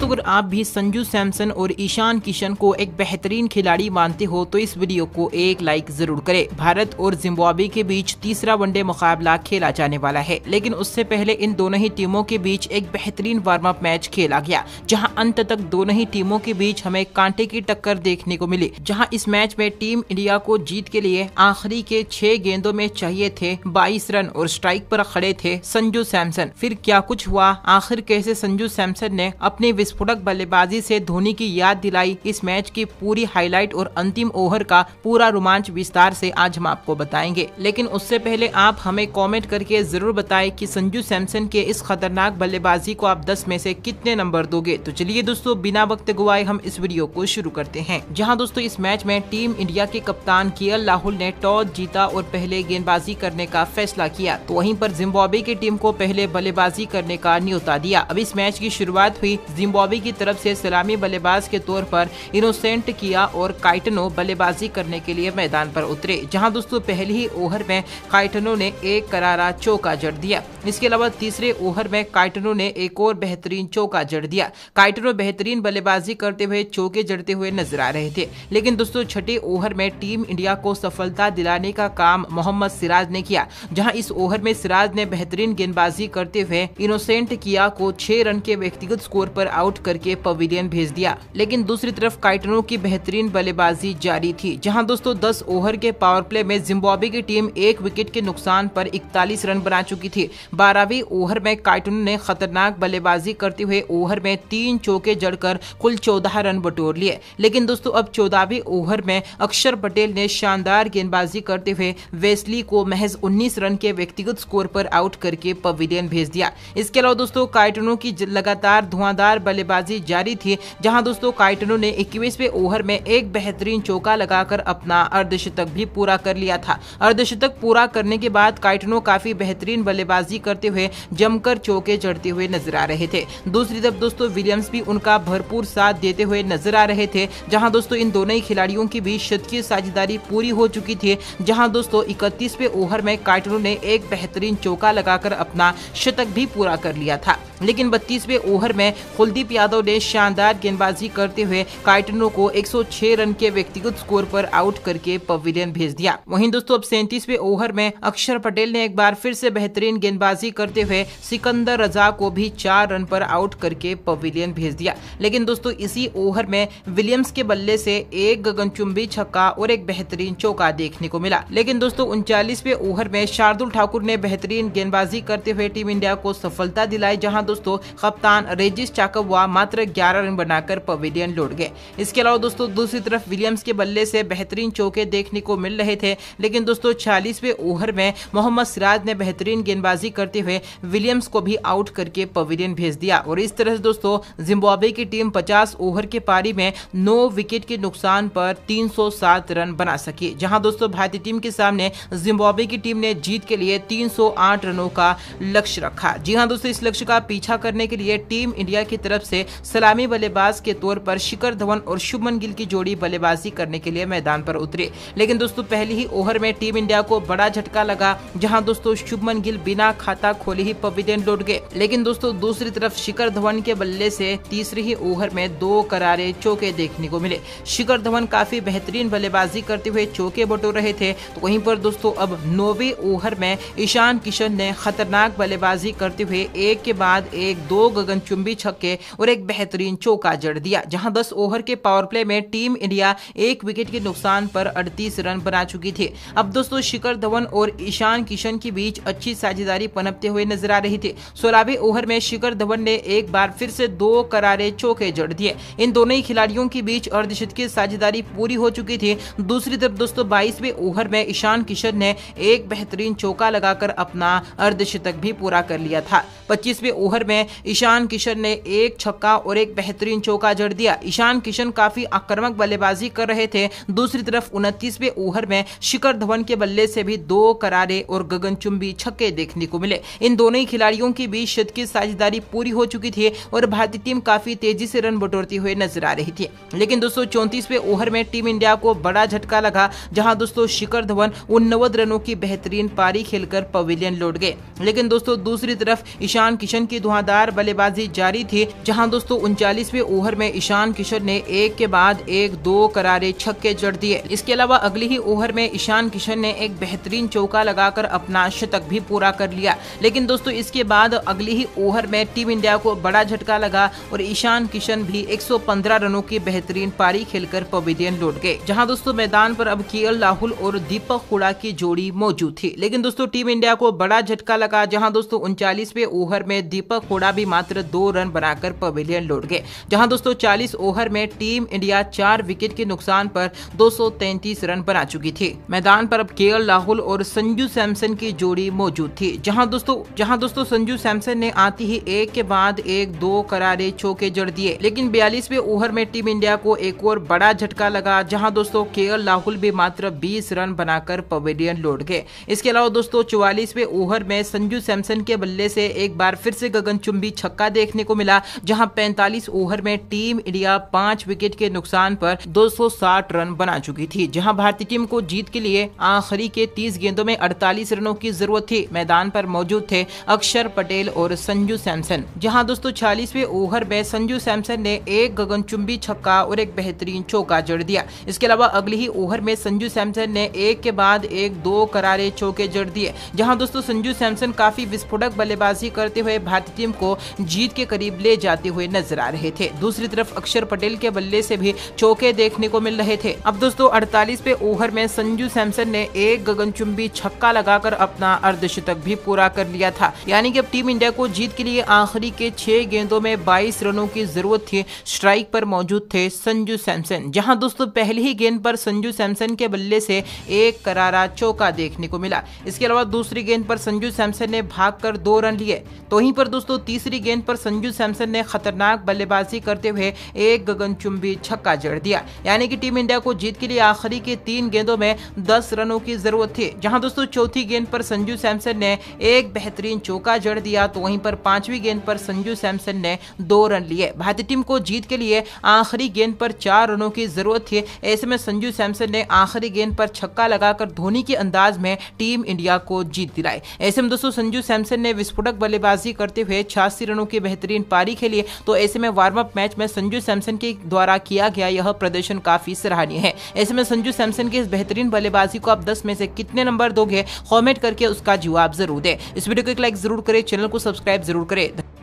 दोस्तों अगर आप भी संजू सैमसन और ईशान किशन को एक बेहतरीन खिलाड़ी मानते हो तो इस वीडियो को एक लाइक जरूर करें भारत और जिम्बाब्वे के बीच तीसरा वनडे मुकाबला खेला जाने वाला है लेकिन उससे पहले इन दोनों ही टीमों के बीच एक बेहतरीन वार्म अप मैच खेला गया जहां अंत तक दोनों ही टीमों के बीच हमें कांटे की टक्कर देखने को मिली जहाँ इस मैच में टीम इंडिया को जीत के लिए आखिरी के छह गेंदों में चाहिए थे बाईस रन और स्ट्राइक पर खड़े थे संजू सैमसन फिर क्या कुछ हुआ आखिर कैसे संजू सैमसन ने अपने विस्फोटक बल्लेबाजी से धोनी की याद दिलाई इस मैच की पूरी हाईलाइट और अंतिम ओवर का पूरा रोमांच विस्तार से आज हम आपको बताएंगे लेकिन उससे पहले आप हमें कमेंट करके जरूर बताएं कि संजू सैमसन के इस खतरनाक बल्लेबाजी को आप 10 में से कितने नंबर दोगे तो चलिए दोस्तों बिना वक्त गुआए हम इस वीडियो को शुरू करते हैं जहाँ दोस्तों इस मैच में टीम इंडिया के कप्तान के राहुल ने टॉस जीता और पहले गेंदबाजी करने का फैसला किया तो वहीं पर जिम्बाब्वे की टीम को पहले बल्लेबाजी करने का न्योता दिया अब इस मैच की शुरुआत हुई जिम्बाब्वे बॉबी की तरफ से सलामी बल्लेबाज के तौर पर इनोसेंट किया और काइटनो बल्लेबाजी करने के लिए मैदान पर उतरे जहां दोस्तों पहले ही ओवर में काइटनो ने एक करारा चौका जड़ दिया इसके अलावा तीसरे ओवर में काइटनो ने एक और बेहतरीन चौका जड़ दिया काइटनो बेहतरीन बल्लेबाजी करते हुए चौके जड़ते हुए नजर आ रहे थे लेकिन दोस्तों छठे ओवर में टीम इंडिया को सफलता दिलाने का काम मोहम्मद सिराज ने किया जहाँ इस ओवर में सिराज ने बेहतरीन गेंदबाजी करते हुए इनोसेंट किया को छह रन के व्यक्तिगत स्कोर पर आउट आउट करके पवेलियन भेज दिया लेकिन दूसरी तरफ काइटनों की बेहतरीन बल्लेबाजी जारी थी जहां दोस्तों 10 ओवर के पावर प्ले में जिम्बाब्वे की टीम एक विकेट के नुकसान पर 41 रन बना चुकी थी बारहवीं ओवर में काइटनों ने खतरनाक बल्लेबाजी करते हुए ओवर में तीन चौके जड़कर कुल चौदह रन बटोर लिए लेकिन दोस्तों अब चौदहवीं ओवर में अक्षर पटेल ने शानदार गेंदबाजी करते हुए वेस्ली को महज उन्नीस रन के व्यक्तिगत स्कोर पर आउट करके पवेलियन भेज दिया इसके अलावा दोस्तों काइटनों की लगातार धुआंधार बल्ले बल्लेबाजी जारी थी जहां दोस्तों काइटनो ने इक्कीसवे ओवर में एक बेहतरीन चौका लगाकर अपना अर्धशतक भी पूरा कर लिया था अर्धशतक पूरा करने के बाद काइटनो काफी बेहतरीन बल्लेबाजी करते हुए जमकर चौके चढ़ते हुए नजर आ रहे थे दूसरी तरफ दोस्तों विलियम्स भी उनका भरपूर साथ देते हुए नजर आ रहे थे जहाँ दोस्तों इन दोनों ही खिलाड़ियों की भी शतकीय साझेदारी पूरी हो चुकी थी जहाँ दोस्तों इकतीसवे ओवर में काइटनो ने एक बेहतरीन चौका लगाकर अपना शतक भी पूरा कर लिया था लेकिन बत्तीसवें ओवर में कुलदीप यादव ने शानदार गेंदबाजी करते हुए काइटनों को 106 रन के व्यक्तिगत स्कोर पर आउट करके पवेलियन भेज दिया वहीं दोस्तों अब सैंतीसवे ओवर में अक्षर पटेल ने एक बार फिर से बेहतरीन गेंदबाजी करते हुए सिकंदर रजा को भी चार रन पर आउट करके पवेलियन भेज दिया लेकिन दोस्तों इसी ओवर में विलियम्स के बल्ले से एक गगनचुंबी छक्का और एक बेहतरीन चौका देखने को मिला लेकिन दोस्तों उनचालीसवे ओवर में शार्दुल ठाकुर ने बेहतरीन गेंदबाजी करते हुए टीम इंडिया को सफलता दिलाई जहां दोस्तों कप्तान रेजिस चाकबवा मात्र ग्यारह रन बनाकर पवेलियन लौट गए इसके अलावा दोस्तों दूसरी तरफ विलियम्स के बल्ले से बेहतरीन चौके देखने को मिल रहे थे लेकिन दोस्तों छियालीसवें ओवर में मोहम्मद सिराज ने बेहतरीन गेंदबाजी करते हुए विलियम्स को भी आउट करके पवेलियन भेज दिया और इस तरह से दोस्तों जिम्बाब्वे की टीम 50 ओवर के पारी में नौ विकेट के नुकसान पर 307 रन बना सकी जहां दोस्तों भारतीय टीम के सामने जिम्बाब्वे की टीम ने जीत के लिए 308 रनों का लक्ष्य रखा जी हाँ दोस्तों इस लक्ष्य का पीछे पीछा करने के लिए टीम इंडिया की तरफ से सलामी बल्लेबाज के तौर पर शिखर धवन और शुभमन गिल की जोड़ी बल्लेबाजी करने के लिए मैदान पर उतरे लेकिन दोस्तों पहले ही ओवर में टीम इंडिया को बड़ा झटका लगा जहां दोस्तों शुभमन गिल बिना खाता खोले ही पवेलियन लौट गए लेकिन दोस्तों दूसरी तरफ शिखर धवन के बल्ले से तीसरे ही ओवर में दो करारे चौके देखने को मिले शिखर धवन काफी बेहतरीन बल्लेबाजी करते हुए चौके बटोर रहे थे तो वहीं पर दोस्तों अब नौवे ओवर में ईशान किशन ने खतरनाक बल्लेबाजी करते हुए एक के बाद एक दो गगनचुंबी छक्के और एक बेहतरीन चौका जड़ दिया जहां 10 ओवर के पावर प्ले में टीम इंडिया एक विकेट के नुकसान पर अड़तीस रन बना चुकी थी अब दोस्तों शिखर धवन और ईशान किशन के बीच अच्छी साझेदारी पनपते हुए नजर आ रही थी सोलहवें ओवर में शिखर धवन ने एक बार फिर से दो करारे चौके जड़ दिए इन दोनों ही खिलाड़ियों के बीच अर्धशत की साझेदारी पूरी हो चुकी थी दूसरी तरफ दोस्तों बाईसवें ओवर में ईशान किशन ने एक बेहतरीन चौका लगाकर अपना अर्धशतक भी पूरा कर लिया था पच्चीसवें ओवर ओवर में ईशान किशन ने एक छक्का और एक बेहतरीन चौका जड़ दिया ईशान किशन काफी आक्रमक बल्लेबाजी कर रहे थे दूसरी तरफ उनतीसवें ओवर में शिखर धवन के बल्ले से भी दो करारे और गगनचुंबी छक्के देखने को मिले इन दोनों ही खिलाड़ियों के बीच शत की साझेदारी पूरी हो चुकी थी और भारतीय टीम काफी तेजी से रन बटोरती हुई नजर आ रही थी लेकिन दोस्तों चौतीसवे ओवर में टीम इंडिया को बड़ा झटका लगा जहां दोस्तों शिखर धवन उन्नवद रनों की बेहतरीन पारी खेलकर पवेलियन लौट गए लेकिन दोस्तों दूसरी तरफ ईशान किशन की की धुआंधार बल्लेबाजी जारी थी जहां दोस्तों उनचालीसवे ओवर में ईशान किशन ने एक के बाद एक दो करारे छक्के जड़ दिए इसके अलावा अगले ही ओवर में ईशान किशन ने एक बेहतरीन चौका लगाकर अपना शतक भी पूरा कर लिया लेकिन दोस्तों इसके बाद अगले ही ओवर में टीम इंडिया को बड़ा झटका लगा और ईशान किशन भी 115 रनों की बेहतरीन पारी खेलकर पवेलियन लौट गए जहां दोस्तों मैदान पर अब के राहुल और दीपक हुडा की जोड़ी मौजूद थी लेकिन दोस्तों टीम इंडिया को बड़ा झटका लगा जहां दोस्तों उनचालीसवे ओवर में दीपक दीपक होड़ा भी मात्र दो रन बनाकर पवेलियन लौट गए जहां दोस्तों 40 ओवर में टीम इंडिया चार विकेट के नुकसान पर 233 रन बना चुकी थी मैदान पर अब के राहुल और संजू सैमसन की जोड़ी मौजूद थी जहां दोस्तों जहां दोस्तों संजू सैमसन ने आती ही एक के बाद एक दो करारे छोके जड़ दिए लेकिन बयालीसवे ओवर में टीम इंडिया को एक और बड़ा झटका लगा जहाँ दोस्तों के राहुल भी मात्र 20 रन बनाकर पवेलियन लौट गए इसके अलावा दोस्तों चौवालीसवे ओवर में संजू सैमसन के बल्ले से एक बार फिर से गगनचुंबी छक्का देखने को मिला जहां 45 ओवर में टीम इंडिया पांच विकेट के नुकसान पर 260 रन बना चुकी थी जहां भारतीय टीम को जीत के लिए आखिरी के 30 गेंदों में 48 रनों की जरूरत थी मैदान पर मौजूद थे अक्षर पटेल और संजू सैमसन जहाँ दोस्तों छियालीसवे ओवर में संजू सैमसन ने एक गगनचुंबी छक्का और एक बेहतरीन चौका जड़ दिया इसके अलावा अगले ही ओवर में संजू सैमसन ने एक के बाद एक दो करारे चौके जड़ दिए जहां दोस्तों संजू सैमसन काफी विस्फोटक बल्लेबाजी करते हुए भारतीय भारतीय टीम को जीत के करीब ले जाते हुए नजर आ रहे थे दूसरी तरफ अक्षर पटेल के बल्ले से भी चौके देखने को मिल रहे थे अब दोस्तों अड़तालीस पे ओवर में संजू सैमसन ने एक गगनचुंबी छक्का लगाकर अपना अर्धशतक भी पूरा कर लिया था यानी की अब टीम इंडिया को जीत के लिए आखिरी के छह गेंदों में बाईस रनों की जरूरत थी स्ट्राइक पर मौजूद थे संजू सैमसन जहां दोस्तों पहली ही गेंद पर संजू सैमसन के बल्ले से एक करारा चौका देखने को मिला इसके अलावा दूसरी गेंद पर संजू सैमसन ने भागकर दो रन लिए तो पर दोस्तों दोस्तों तीसरी गेंद पर संजू सैमसन ने खतरनाक बल्लेबाजी करते हुए एक गगनचुंबी छक्का जड़ दिया यानी कि टीम इंडिया को जीत के लिए आखिरी के तीन गेंदों में दस रनों की जरूरत थी जहां दोस्तों चौथी गेंद पर संजू सैमसन ने एक बेहतरीन चौका जड़ दिया तो वहीं पर पांचवी गेंद पर संजू सैमसन ने दो रन लिए भारतीय टीम को जीत के लिए आखिरी गेंद पर चार रनों की जरूरत थी ऐसे में संजू सैमसन ने आखिरी गेंद पर छक्का लगाकर धोनी के अंदाज में टीम इंडिया को जीत दिलाई ऐसे में दोस्तों संजू सैमसन ने विस्फोटक बल्लेबाजी करते हुए हुए छियासी रनों की बेहतरीन पारी खेली तो ऐसे में वार्म अप मैच में संजू सैमसन के द्वारा किया गया यह प्रदर्शन काफी सराहनीय है ऐसे में संजू सैमसन की इस बेहतरीन बल्लेबाजी को आप दस में से कितने नंबर दोगे कॉमेंट करके उसका जवाब जरूर दे इस वीडियो को एक लाइक जरूर करें चैनल को सब्सक्राइब जरूर करें